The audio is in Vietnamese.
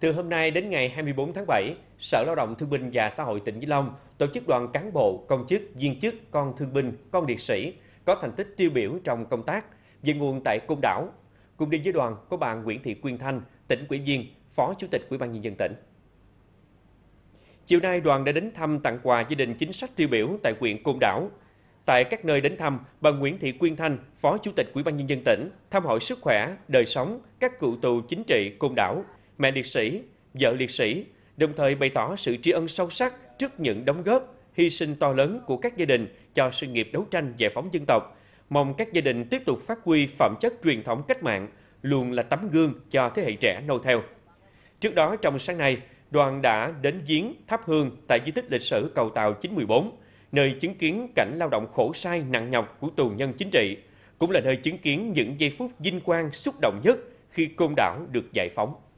Từ hôm nay đến ngày 24 tháng 7, Sở Lao động Thương binh và Xã hội tỉnh Vĩnh Long tổ chức đoàn cán bộ, công chức, viên chức, con thương binh, con liệt sĩ có thành tích tiêu biểu trong công tác về nguồn tại Côn Đảo. Cùng đi với đoàn có bà Nguyễn Thị Quyên Thanh, tỉnh ủy viên, Phó Chủ tịch Ủy ban nhân dân tỉnh. Chiều nay, đoàn đã đến thăm tặng quà gia đình chính sách tiêu biểu tại huyện Côn Đảo. Tại các nơi đến thăm, bà Nguyễn Thị Quyên Thanh, Phó Chủ tịch Ủy ban nhân dân tỉnh, thăm hỏi sức khỏe, đời sống các cựu tù chính trị Côn Đảo, mẹ liệt sĩ, vợ liệt sĩ, đồng thời bày tỏ sự tri ân sâu sắc trước những đóng góp, hy sinh to lớn của các gia đình cho sự nghiệp đấu tranh giải phóng dân tộc. Mong các gia đình tiếp tục phát huy phẩm chất truyền thống cách mạng, luôn là tấm gương cho thế hệ trẻ noi theo. Trước đó, trong sáng nay, đoàn đã đến giếng thắp hương tại di tích lịch sử cầu tàu 914, nơi chứng kiến cảnh lao động khổ sai nặng nhọc của tù nhân chính trị, cũng là nơi chứng kiến những giây phút vinh quang xúc động nhất khi côn đảo được giải phóng.